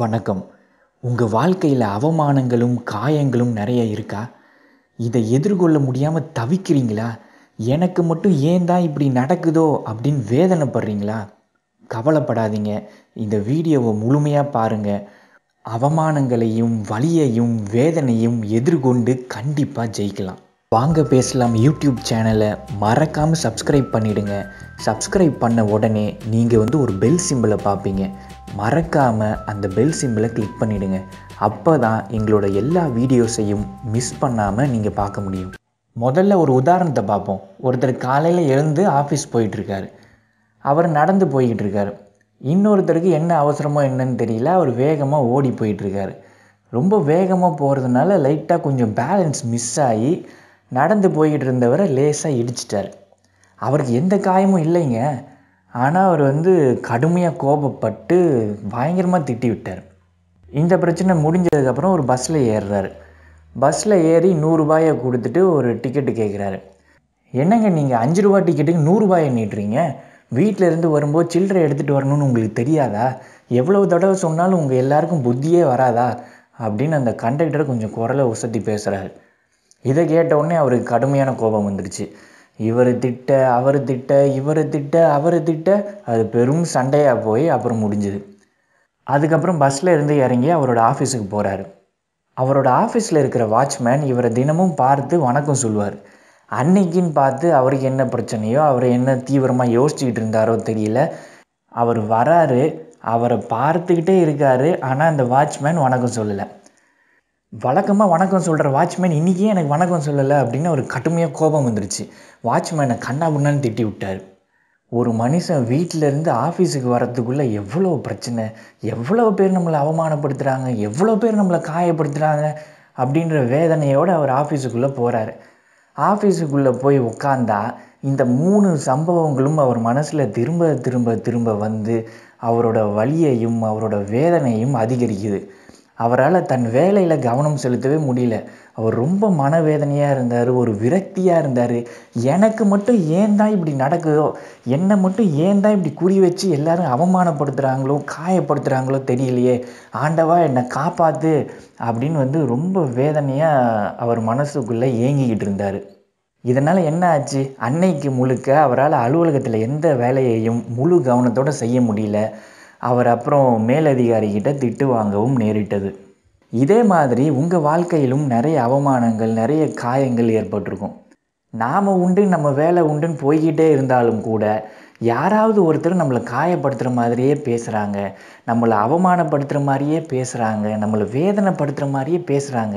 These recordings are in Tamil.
வணக்கம் உங்கள் வாழ்க்கையில் அவமானங்களும் காயங்களும் நிறைய இருக்கா இதை எதிர்கொள்ள முடியாமல் தவிக்கிறீங்களா எனக்கு மட்டும் ஏன் தான் இப்படி நடக்குதோ அப்படின்னு வேதனைப்படுறீங்களா கவலைப்படாதீங்க இந்த வீடியோவை முழுமையாக பாருங்கள் அவமானங்களையும் வலியையும் வேதனையும் எதிர்கொண்டு கண்டிப்பாக ஜெயிக்கலாம் வாங்க பேசலாம் யூடியூப் சேனலை மறக்காமல் சப்ஸ்கிரைப் பண்ணிவிடுங்க சப்ஸ்கிரைப் பண்ண உடனே நீங்கள் வந்து ஒரு பெல் சிம்பிளை பார்ப்பீங்க மறக்காமல் அந்த பெல் சிம்பிளை கிளிக் பண்ணிவிடுங்க அப்போ தான் எங்களோட எல்லா வீடியோஸையும் மிஸ் பண்ணாமல் நீங்கள் பார்க்க முடியும் முதல்ல ஒரு உதாரணத்தை பார்ப்போம் ஒருத்தர் காலையில் எழுந்து ஆஃபீஸ் போயிட்டுருக்காரு அவர் நடந்து போய்கிட்டு இருக்காரு இன்னொருத்தருக்கு என்ன அவசரமோ என்னன்னு தெரியல அவர் வேகமாக ஓடி போயிட்டுருக்காரு ரொம்ப வேகமாக போகிறதுனால லைட்டாக கொஞ்சம் பேலன்ஸ் மிஸ் ஆகி நடந்து போய்கிட்டு இருந்தவரை லேசாக இடிச்சிட்டார் அவருக்கு எந்த காயமும் இல்லைங்க ஆனால் அவர் வந்து கடுமையாக கோபப்பட்டு பயங்கரமாக திட்டி விட்டார் இந்த பிரச்சனை முடிஞ்சதுக்கப்புறம் ஒரு பஸ்ஸில் ஏறுறாரு பஸ்ஸில் ஏறி நூறுரூபாயை கொடுத்துட்டு ஒரு டிக்கெட்டு கேட்குறாரு என்னங்க நீங்கள் அஞ்சு ரூபா டிக்கெட்டுக்கு நூறுரூபாயை நீட்டுறீங்க வீட்டிலேருந்து வரும்போது சில்லறை எடுத்துகிட்டு வரணும்னு உங்களுக்கு தெரியாதா எவ்வளோ தடவை சொன்னாலும் உங்கள் எல்லாருக்கும் புத்தியே வராதா அப்படின்னு அந்த கண்டக்டர் கொஞ்சம் குரலை உசத்தி பேசுகிறாரு இதை கேட்டவுடனே அவருக்கு கடுமையான கோபம் வந்துடுச்சு இவர் திட்ட அவர் திட்ட இவர் திட்ட அவர் திட்ட அது பெரும் சண்டையாக போய் அப்புறம் முடிஞ்சுது அதுக்கப்புறம் பஸ்ஸில் இருந்து இறங்கி அவரோட ஆஃபீஸுக்கு போகிறாரு அவரோட ஆஃபீஸில் இருக்கிற வாட்ச்மேன் இவரை தினமும் பார்த்து வணக்கம் சொல்லுவார் அன்னைக்குன்னு பார்த்து அவருக்கு என்ன பிரச்சனையோ அவர் என்ன தீவிரமாக யோசிச்சுக்கிட்டு இருந்தாரோ தெரியல அவர் வராரு அவரை பார்த்துக்கிட்டே இருக்கார் ஆனால் அந்த வாட்ச்மேன் வணக்கம் சொல்லலை வழக்கமாக வணக்கம் சொல்கிற வாட்ச்மேன் இன்றைக்கே எனக்கு வணக்கம் சொல்லலை அப்படின்னு ஒரு கடுமையாக கோபம் வந்துருச்சு வாட்ச்மேனை கண்ணா புண்ணான்னு திட்டி விட்டார் ஒரு மனுஷன் வீட்டிலேருந்து ஆஃபீஸுக்கு வரத்துக்குள்ளே எவ்வளோ பிரச்சனை எவ்வளோ பேர் நம்மளை அவமானப்படுத்துகிறாங்க எவ்வளோ பேர் நம்மளை காயப்படுத்துகிறாங்க அப்படின்ற வேதனையோடு அவர் ஆஃபீஸுக்குள்ளே போகிறாரு ஆஃபீஸுக்குள்ளே போய் உட்காந்தா இந்த மூணு சம்பவங்களும் அவர் மனசில் திரும்ப திரும்ப திரும்ப வந்து அவரோட வழியையும் அவரோட வேதனையும் அதிகரிக்குது அவரால் தன் வேலையில் கவனம் செலுத்தவே முடியல அவர் ரொம்ப மனவேதனையாக இருந்தார் ஒரு விரக்தியாக இருந்தார் எனக்கு மட்டும் ஏன் தான் இப்படி நடக்குதோ என்னை மட்டும் ஏன் தான் இப்படி குறி வச்சு எல்லோரும் அவமானப்படுத்துகிறாங்களோ காயப்படுத்துகிறாங்களோ தெரியலையே ஆண்டவா என்னை காப்பாற்று அப்படின்னு வந்து ரொம்ப வேதனையாக அவர் மனசுக்குள்ளே ஏங்கிக்கிட்டு இருந்தார் இதனால் என்ன ஆச்சு அன்னைக்கு முழுக்க அவரால் அலுவலகத்தில் எந்த வேலையையும் முழு கவனத்தோடு செய்ய முடியல அவர் அப்புறம் மேலதிகாரிகிட்ட திட்டு வாங்கவும் நேரிட்டது இதே மாதிரி உங்கள் வாழ்க்கையிலும் நிறைய அவமானங்கள் நிறைய காயங்கள் ஏற்பட்டிருக்கும் நாம் உண்டு நம்ம வேலை உண்டுன்னு போய்கிட்டே இருந்தாலும் கூட யாராவது ஒருத்தர் நம்மளை காயப்படுத்துகிற மாதிரியே பேசுகிறாங்க நம்மளை அவமானப்படுத்துகிற மாதிரியே பேசுகிறாங்க நம்மளை வேதனைப்படுத்துகிற மாதிரியே பேசுகிறாங்க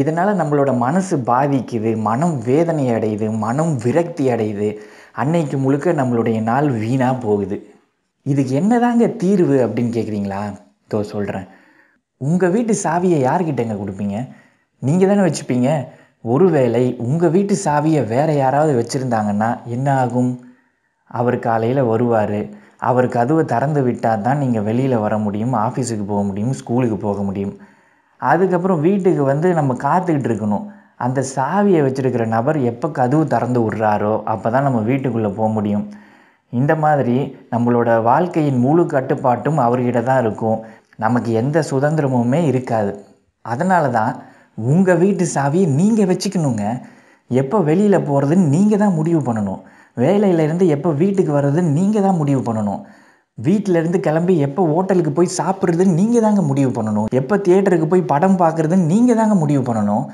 இதனால் நம்மளோட மனசு பாதிக்குது மனம் வேதனை அடையுது மனம் விரக்தி அடையுது அன்னைக்கு முழுக்க நம்மளுடைய நாள் வீணாக போகுது இதுக்கு என்னதாங்க தீர்வு அப்படின்னு கேட்குறீங்களா இதோ சொல்கிறேன் உங்கள் வீட்டு சாவியை யார்கிட்டங்க கொடுப்பீங்க நீங்கள் தானே வச்சுப்பீங்க ஒருவேளை உங்கள் வீட்டு சாவியை வேறு யாராவது வச்சுருந்தாங்கன்னா என்ன ஆகும் அவர் காலையில் வருவார் அவர் கதவை திறந்து விட்டால் தான் நீங்கள் வெளியில் வர முடியும் ஆஃபீஸுக்கு போக முடியும் ஸ்கூலுக்கு போக முடியும் அதுக்கப்புறம் வீட்டுக்கு வந்து நம்ம காத்துக்கிட்டு இருக்கணும் அந்த சாவியை வச்சுருக்கிற நபர் எப்போ கதவு திறந்து விட்றாரோ அப்போ தான் நம்ம வீட்டுக்குள்ளே போக முடியும் இந்த மாதிரி நம்மளோட வாழ்க்கையின் முழு கட்டுப்பாட்டும் அவர்கிட்ட தான் இருக்கும் நமக்கு எந்த சுதந்திரமுமே இருக்காது அதனால தான் உங்கள் வீட்டு சாவியை நீங்கள் வச்சுக்கணுங்க எப்போ வெளியில் போகிறதுன்னு நீங்கள் தான் முடிவு பண்ணணும் வேலையிலேருந்து எப்போ வீட்டுக்கு வர்றதுன்னு நீங்கள் தான் முடிவு பண்ணணும் வீட்டிலேருந்து கிளம்பி எப்போ ஹோட்டலுக்கு போய் சாப்பிட்றதுன்னு நீங்கள் தாங்க முடிவு பண்ணணும் எப்போ தியேட்டருக்கு போய் படம் பார்க்குறதுன்னு நீங்கள் தாங்க முடிவு பண்ணணும்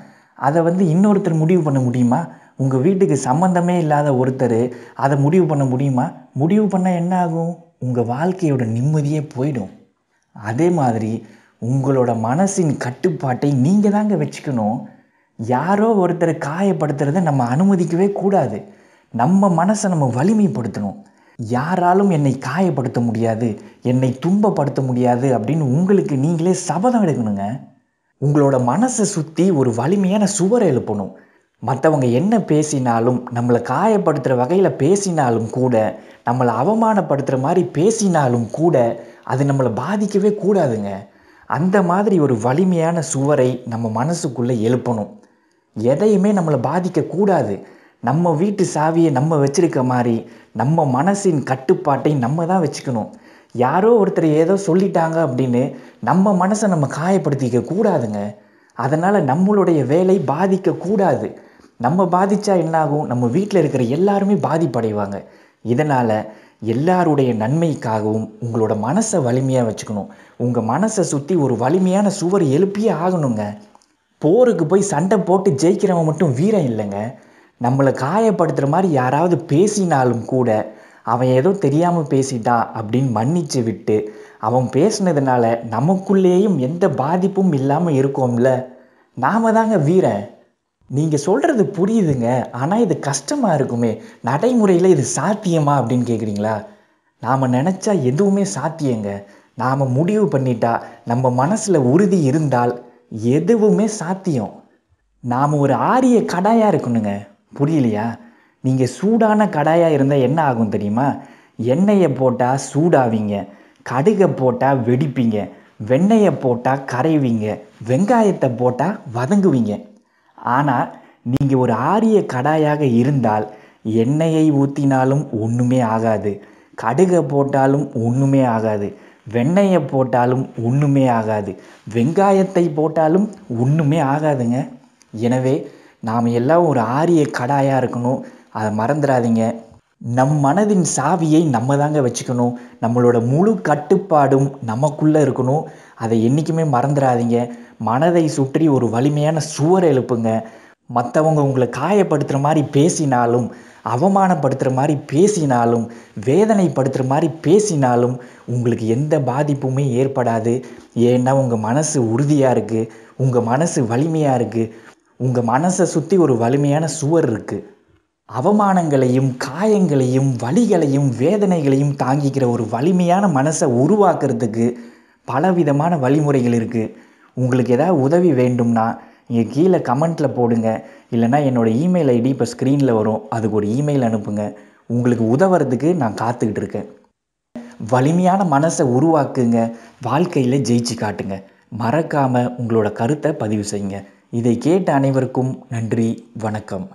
அதை வந்து இன்னொருத்தர் முடிவு பண்ண முடியுமா உங்கள் வீட்டுக்கு சம்மந்தமே இல்லாத ஒருத்தர் அதை முடிவு பண்ண முடியுமா முடிவு பண்ணால் என்ன ஆகும் உங்கள் வாழ்க்கையோட நிம்மதியே போயிடும் அதே மாதிரி உங்களோட மனசின் கட்டுப்பாட்டை நீங்கள் தாங்க வச்சுக்கணும் யாரோ ஒருத்தரை காயப்படுத்துறத நம்ம அனுமதிக்கவே கூடாது நம்ம மனசை நம்ம வலிமைப்படுத்தணும் யாராலும் என்னை காயப்படுத்த முடியாது என்னை துன்பப்படுத்த முடியாது அப்படின்னு உங்களுக்கு நீங்களே சபதம் எடுக்கணுங்க உங்களோட மனசை சுற்றி ஒரு வலிமையான சுவர் எழுப்பணும் மற்றவங்க என்ன பேசினாலும் நம்மளை காயப்படுத்துகிற வகையில் பேசினாலும் கூட நம்மளை அவமானப்படுத்துகிற மாதிரி பேசினாலும் கூட அது நம்மளை பாதிக்கவே கூடாதுங்க அந்த மாதிரி ஒரு வலிமையான சுவரை நம்ம மனசுக்குள்ளே எழுப்பணும் எதையுமே நம்மளை பாதிக்கக்கூடாது நம்ம வீட்டு சாவியை நம்ம வச்சுருக்க மாதிரி நம்ம மனசின் கட்டுப்பாட்டை நம்ம தான் வச்சுக்கணும் யாரோ ஒருத்தர் ஏதோ சொல்லிட்டாங்க அப்படின்னு நம்ம மனசை நம்ம காயப்படுத்திக்க கூடாதுங்க அதனால் நம்மளுடைய வேலை பாதிக்கக்கூடாது நம்ம பாதித்தா என்னாகும் நம்ம வீட்டில் இருக்கிற எல்லாருமே பாதிப்படைவாங்க இதனால் எல்லாருடைய நன்மைக்காகவும் உங்களோட மனசை வலிமையாக வச்சுக்கணும் உங்கள் மனசை சுற்றி ஒரு வலிமையான சுவர் எழுப்பியே ஆகணுங்க போருக்கு போய் சண்டை போட்டு ஜெயிக்கிறவன் மட்டும் வீரம் இல்லைங்க நம்மளை காயப்படுத்துகிற மாதிரி யாராவது பேசினாலும் கூட அவன் ஏதோ தெரியாமல் பேசிட்டா அப்படின்னு மன்னிச்சு விட்டு அவன் பேசினதுனால நமக்குள்ளேயும் எந்த பாதிப்பும் இல்லாமல் இருக்கோம்ல நாம தாங்க வீரன் நீங்கள் சொல்கிறது புரியுதுங்க ஆனால் இது கஷ்டமாக இருக்குமே நடைமுறையில் இது சாத்தியமா அப்படின்னு கேட்குறீங்களா நாம் நினச்சா எதுவுமே சாத்தியங்க நாம் முடிவு பண்ணிட்டா நம்ம மனசில் உறுதி இருந்தால் எதுவுமே சாத்தியம் நாம் ஒரு ஆரிய கடாயாக இருக்கணுங்க புரியலையா நீங்கள் சூடான கடாயாக இருந்தால் என்ன ஆகும் தெரியுமா எண்ணெயை போட்டால் சூடாவீங்க கடுகை போட்டால் வெடிப்பீங்க வெண்ணெயை போட்டால் கரைவீங்க வெங்காயத்தை போட்டால் வதங்குவீங்க ஆனால் நீங்கள் ஒரு ஆரிய கடாயாக இருந்தால் எண்ணெயை ஊற்றினாலும் ஒன்றுமே ஆகாது கடுகை போட்டாலும் ஒன்றுமே ஆகாது வெண்ணெயை போட்டாலும் ஒன்றுமே ஆகாது வெங்காயத்தை போட்டாலும் ஒன்றுமே ஆகாதுங்க எனவே நாம் எல்லாம் ஒரு ஆரிய கடாயாக இருக்கணும் அதை மறந்துடாதீங்க நம் மனதின் சாவியை நம்ம தாங்க வச்சுக்கணும் நம்மளோட முழு கட்டுப்பாடும் நமக்குள்ளே இருக்கணும் அதை என்றைக்குமே மறந்துடாதீங்க மனதை சுற்றி ஒரு வலிமையான சுவர் எழுப்புங்க மற்றவங்க உங்களை காயப்படுத்துகிற மாதிரி பேசினாலும் அவமானப்படுத்துகிற மாதிரி பேசினாலும் வேதனைப்படுத்துகிற மாதிரி பேசினாலும் உங்களுக்கு எந்த பாதிப்புமே ஏற்படாது ஏன்னா உங்கள் மனசு உறுதியாக இருக்குது உங்கள் மனசு வலிமையாக இருக்குது உங்கள் மனசை சுற்றி ஒரு வலிமையான சுவர் இருக்குது அவமானங்களையும் காயங்களையும் வலிகளையும் வேதனைகளையும் தாங்கிக்கிற ஒரு வலிமையான மனசை உருவாக்குறதுக்கு பலவிதமான வழிமுறைகள் இருக்குது உங்களுக்கு எதாவது உதவி வேண்டும்னா நீங்கள் கீழே கமெண்ட்டில் போடுங்க இல்லைனா என்னோடய இமெயில் ஐடி இப்போ ஸ்க்ரீனில் வரும் அதுக்கு ஒரு இமெயில் அனுப்புங்க உங்களுக்கு உதவுறதுக்கு நான் காத்துக்கிட்டு இருக்கேன் வலிமையான மனசை உருவாக்குங்க வாழ்க்கையில் ஜெயிச்சு காட்டுங்க மறக்காமல் உங்களோட கருத்தை பதிவு செய்யுங்க இதை கேட்ட அனைவருக்கும் நன்றி வணக்கம்